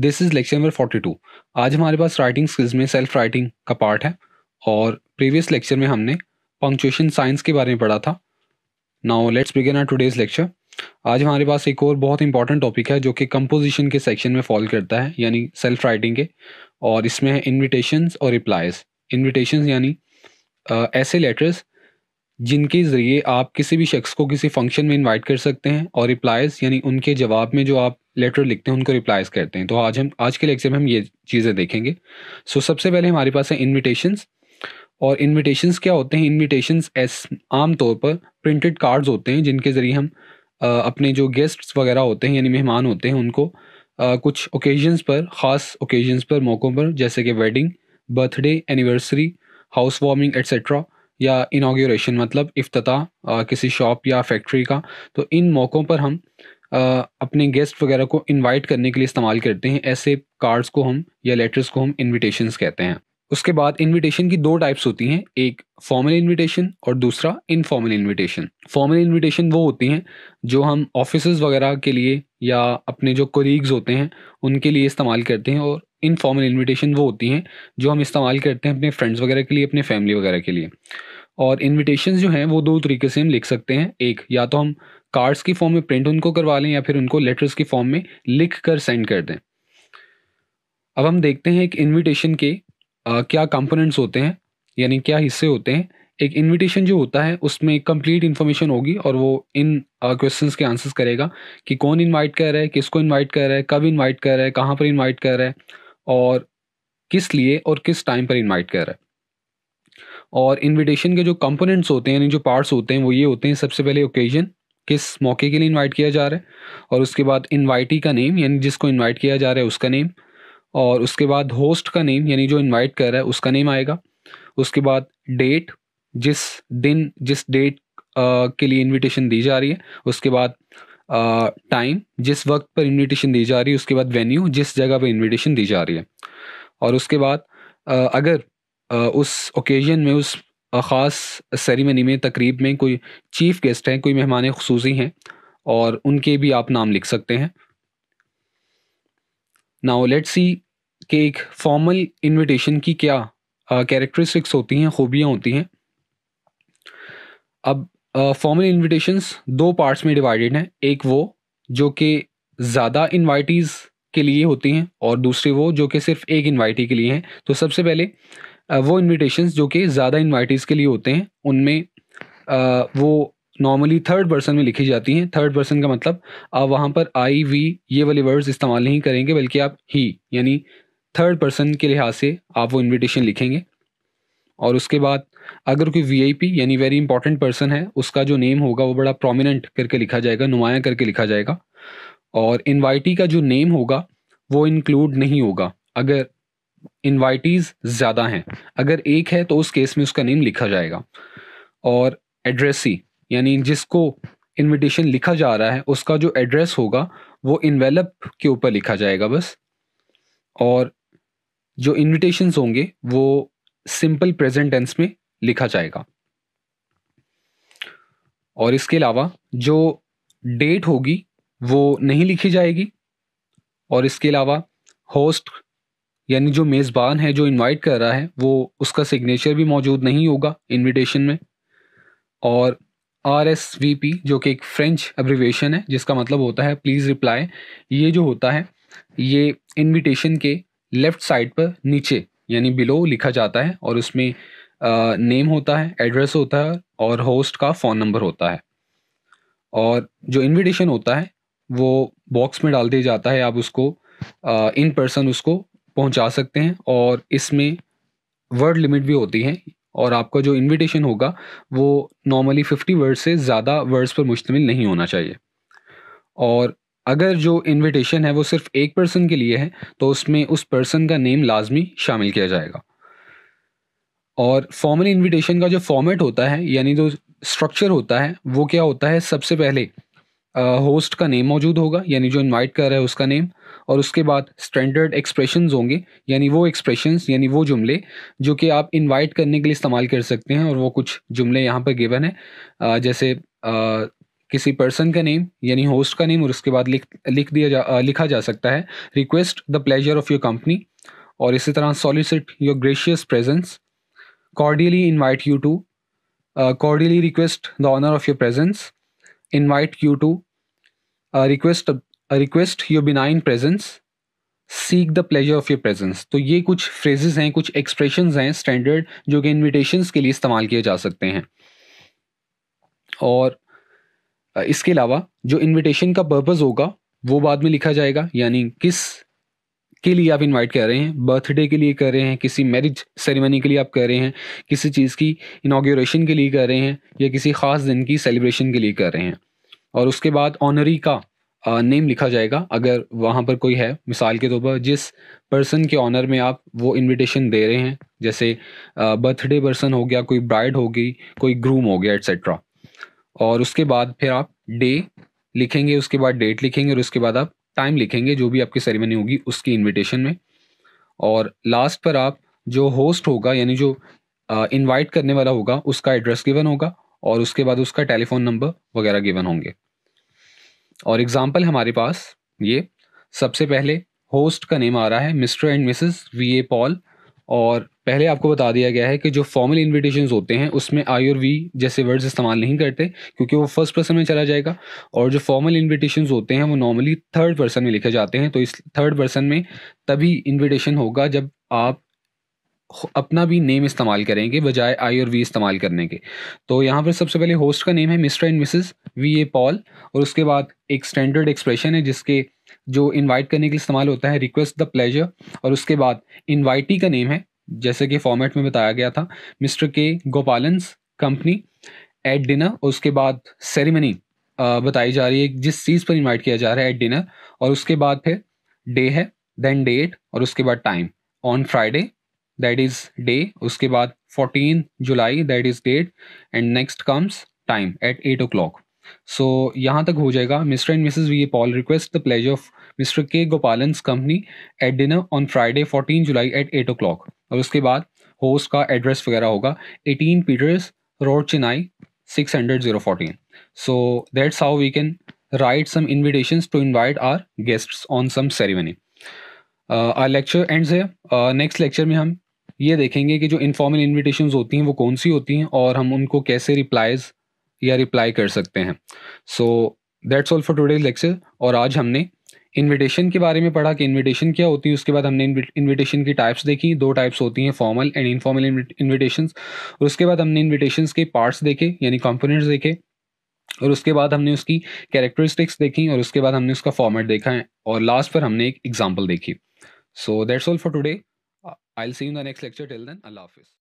this is lecture number 42 आज हमारे पास राइटिंग स्किल्स में सेल्फ राइटिंग का पार्ट है और प्रीवियस लेक्चर में हमने पंक्चुएशन साइंस के बारे में पढ़ा था now let's begin our today's lecture आज हमारे पास एक और बहुत इंपॉर्टेंट टॉपिक है जो कि कंपोजिशन के सेक्शन में फॉल करता है यानी सेल्फ राइटिंग के और इसमें है इन्विटेशन और रिप्लाइज इन्विटेशन यानी ऐसे लेटर्स जिनके ज़रिए आप किसी भी शख्स को किसी फ़ंक्शन में इनवाइट कर सकते हैं और रिप्लाइज़ यानी उनके जवाब में जो आप लेटर लिखते हैं उनको रिप्लाइज़ करते हैं तो आज हम आज के लेक्चर में हम ये चीज़ें देखेंगे सो so, सबसे पहले हमारे पास है इनविटेशंस और इनविटेशंस क्या होते हैं इनविटेशंस एस आम तौर पर प्रिंटेड कार्ड्स होते हैं जिनके ज़रिए हम आ, अपने जो गेस्ट्स वगैरह होते हैं यानी मेहमान होते हैं उनको आ, कुछ ओकेजन्स पर ख़ास ओकेजन्स पर मौक़ों पर जैसे कि wedding birthday anniversary house warming etcetera या इनाग्रेशन मतलब इफ्तः किसी शॉप या फैक्ट्री का तो इन मौक़ों पर हम आ, अपने गेस्ट वगैरह को इनवाइट करने के लिए इस्तेमाल करते हैं ऐसे कार्ड्स को हम या लेटर्स को हम इनविटेशंस कहते हैं उसके बाद इनविटेशन की दो टाइप्स होती हैं एक फॉर्मल इनविटेशन और दूसरा इनफॉर्मल इनविटेशन फॉर्मल इनविटेशन वो होती हैं जो हम ऑफिस वगैरह के लिए या अपने जो कोलीग्स होते हैं उनके लिए इस्तेमाल करते हैं और इनफॉर्मल इनविटेशन वो होती हैं जो हम इस्तेमाल करते हैं अपने फ्रेंड्स वगैरह के लिए अपने फैमिली वगैरह के लिए और इनविटेशन जो हैं वो दो तरीके से हम लिख सकते हैं एक या तो हम कार्ड्स की फॉर्म में प्रिंट उनको करवा लें या फिर उनको लेटर्स की फॉर्म में लिख कर सेंड कर दें अब हम देखते हैं एक इनविटेशन के आ, क्या कंपोनेंट्स होते हैं यानी क्या हिस्से होते हैं एक इनविटेशन जो होता है उसमें कंप्लीट इन्फॉर्मेशन होगी और वो इन क्वेश्चन के आंसर्स करेगा कि कौन इन्वाइट कर रहा है किसको इन्वाइट कर रहा है कब इन्वाइट कर रहा है कहाँ पर इन्वाइट कर रहा है और किस लिए और किस टाइम पर इन्वाइट कर रहा है और इनविटेशन के जो कंपोनेंट्स होते हैं यानी जो पार्ट्स होते हैं वो ये होते हैं सबसे पहले ओकेजन किस मौके के लिए इनवाइट किया जा रहा है और उसके बाद इनवाइटी का नेम यानी जिसको इनवाइट किया जा रहा है उसका नेम और उसके बाद होस्ट का नेम यानी जो इनवाइट कर रहा है उसका नेम आएगा उसके बाद डेट जिस दिन जिस डेट के लिए इनविटेशन दी जा रही है उसके बाद टाइम जिस वक्त पर इनविटेशन दी जा रही है उसके बाद वेन्यू जिस जगह पर इनविटेशन दी जा रही है और उसके बाद अगर उस ओकेजन में उस ख़ास सेरेमनी में तकरीब में कोई चीफ़ गेस्ट हैं कोई मेहमान खसूसी हैं और उनके भी आप नाम लिख सकते हैं नाउ लेट सी कि एक फॉर्मल इनविटेशन की क्या कैरेक्टरिस्टिक्स uh, होती हैं खूबियाँ होती हैं अब फॉर्मल uh, इनविटेशंस दो पार्ट्स में डिवाइडेड हैं एक वो जो कि ज़्यादा इन्वाइटीज़ के लिए होती हैं और दूसरी वो जो कि सिर्फ एक इन्वाइटी के लिए हैं तो सबसे पहले uh, वो इनविटेशंस जो कि ज़्यादा इन्वाइटीज़ के लिए होते हैं उनमें uh, वो नॉर्मली थर्ड पर्सन में लिखी जाती हैं थर्ड पर्सन का मतलब आप वहाँ पर आई वी ये वाले वर्ड्स इस्तेमाल नहीं करेंगे बल्कि आप ही यानी थर्ड पर्सन के लिहाज से आप वो इनविटेशन लिखेंगे और उसके बाद अगर कोई वीआईपी यानी वेरी इंपॉर्टेंट पर्सन है उसका जो नेम होगा वो बड़ा प्रोमिनेंट करके लिखा जाएगा नुमाया करके लिखा जाएगा और इन्वाइटी का जो नेम होगा वो इंक्लूड नहीं होगा अगर इन्वाइटीज़ ज़्यादा हैं अगर एक है तो उस केस में उसका नेम लिखा जाएगा और एड्रेसी यानी जिसको इनविटेशन लिखा जा रहा है उसका जो एड्रेस होगा वो इनवेलप के ऊपर लिखा जाएगा बस और जो इनविटेशंस होंगे वो सिंपल प्रेजेंट टेंस में लिखा जाएगा और इसके अलावा जो डेट होगी वो नहीं लिखी जाएगी और इसके अलावा होस्ट यानी जो मेज़बान है जो इनवाइट कर रहा है वो उसका सिग्नेचर भी मौजूद नहीं होगा इनविटेशन में और आर एस वी पी जो कि एक फ्रेंच एब्रीवेशन है जिसका मतलब होता है प्लीज़ रिप्लाई ये जो होता है ये इनविटेशन के लेफ़्ट साइड पर नीचे यानी बिलो लिखा जाता है और उसमें नेम होता है एड्रेस होता है और होस्ट का फ़ोन नंबर होता है और जो इनविटेशन होता है वो बॉक्स में डाल दिया जाता है आप उसको इन पर्सन उसको पहुंचा सकते हैं और इसमें वर्ड लिमिट भी होती है और आपका जो इनविटेशन होगा वो नॉर्मली फिफ्टी वर्ड से ज़्यादा वर्ड्स पर मुश्तमिल नहीं होना चाहिए और अगर जो इनविटेशन है वो सिर्फ एक पर्सन के लिए है तो उसमें उस पर्सन का नेम लाजमी शामिल किया जाएगा और फॉर्मल इनविटेशन का जो फॉर्मेट होता है यानी जो स्ट्रक्चर होता है वो क्या होता है सबसे पहले होस्ट का नेम मौजूद होगा यानी जो इनवाइट कर रहा है उसका नेम और उसके बाद स्टैंडर्ड एक्सप्रेशन होंगे यानी वो एक्सप्रेशन यानी वो जुमले जो कि आप इनवाइट करने के लिए इस्तेमाल कर सकते हैं और वो कुछ जुमले यहाँ पर गिवन है आ, जैसे आ, किसी पर्सन का नेम यानी होस्ट का नेम और उसके बाद लिख लिख दिया जा आ, लिखा जा सकता है request the pleasure of your company और इसी तरह solicit your gracious presence cordially invite you to cordially request the honour of your presence invite you to uh, request uh, request your benign presence seek the pleasure of your presence तो ये कुछ phrases हैं कुछ expression हैं standard जो कि invitation के लिए इस्तेमाल किए जा सकते हैं और uh, इसके अलावा जो इन्विटेशन का पर्पज़ होगा वो बाद में लिखा जाएगा यानी किस के लिए आप इनवाइट कर रहे हैं बर्थडे के लिए कर रहे हैं किसी मैरिज सेरेमनी के लिए आप कर रहे हैं किसी चीज़ की इनाग्रेशन के लिए कर रहे हैं या किसी ख़ास दिन की सेलिब्रेशन के लिए कर रहे हैं और उसके बाद ऑनरी का नेम लिखा जाएगा अगर वहाँ पर कोई है मिसाल के तौर पर जिस पर्सन के ऑनर में आप वो इनविटेशन दे रहे हैं जैसे बर्थडे पर्सन हो गया कोई ब्राइड हो गई कोई ग्रूम हो गया एट्सट्रा और उसके बाद फिर आप डे लिखेंगे उसके बाद डेट लिखेंगे और उसके बाद आप टाइम लिखेंगे जो भी आपकी सेरेमनी होगी उसकी इनविटेशन में और लास्ट पर आप जो होस्ट होगा यानी जो इनवाइट करने वाला होगा उसका एड्रेस गिवन होगा और उसके बाद उसका टेलीफोन नंबर वगैरह गिवन होंगे और एग्जाम्पल हमारे पास ये सबसे पहले होस्ट का नेम आ रहा है Mr and Mrs V A Paul और पहले आपको बता दिया गया है कि जो फॉर्मल इन्विटेशन होते हैं उसमें आई और वी जैसे वर्ड्स इस्तेमाल नहीं करते क्योंकि वो फर्स्ट पर्सन में चला जाएगा और जो फॉर्मल इन्विटेशन होते हैं वो नॉर्मली थर्ड पर्सन में लिखे जाते हैं तो इस थर्ड पर्सन में तभी इन्विटेशन होगा जब आप अपना भी नेम इस्तेमाल करेंगे बजाय आई और वी इस्तेमाल करने के तो यहाँ पर सबसे पहले होस्ट का नेम है Mr and Mrs V A Paul और उसके बाद एक स्टैंडर्ड एक्सप्रेशन है जिसके जो इनवाइट करने के लिए इस्तेमाल होता है रिक्वेस्ट द प्लेजर और उसके बाद इनवाइटी का नेम है जैसे कि फॉर्मेट में बताया गया था mister K Gopalan's company at dinner उसके बाद सेरेमनी बताई जा रही है जिस चीज़ पर इनवाइट किया जा रहा है एट डिनर और उसके बाद फिर डे है देन डेट और उसके बाद time on Friday that is day उसके बाद fourteen July that is date and next comes time at eight o'clock so यहाँ तक हो जाएगा Mr and Mrs V Paul request the pleasure of Mr K Gopalan's company at dinner on Friday 14 July at eight o और उसके बाद host का address वगैरह होगा 18 Peters road Chennai six hundred zero fourteen so that's how we can write some invitation to invite our guest on some ceremony or lecture and से next lecture में हम ये देखेंगे कि जो इनफॉर्मल इन्विटेशन होती हैं वो कौन सी होती हैं और हम उनको कैसे रिप्लाइज या रिप्लाई कर सकते हैं so that's all for today's lecture और आज हमने इनविटेशन के बारे में पढ़ा कि इनविटेशन क्या होती है उसके बाद हमने इनविटेशन की टाइप्स देखी दो टाइप्स होती हैं फॉर्मल एंड इनफॉर्मल इनविटेशन और उसके बाद हमने इनविटेशन के पार्ट्स देखे यानी कॉम्पोनेंट्स देखे और उसके बाद हमने उसकी कैरेक्टरिस्टिक्स देखी और उसके बाद हमने उसका फॉर्मेट देखा है और लास्ट पर हमने एक एग्जाम्पल देखी so that's all for today I see in the next lecture till then अल्लाह हाफिज़